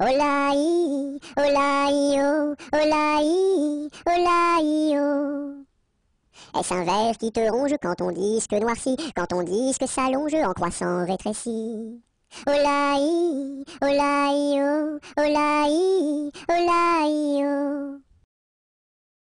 Olaï, olaïo, oh, olaï, olaïo oh. Est-ce un verre qui te ronge quand ton disque noircit, quand ton disque s'allonge en croissant rétréci Olaï, olaïo, oh, olaï, olaï,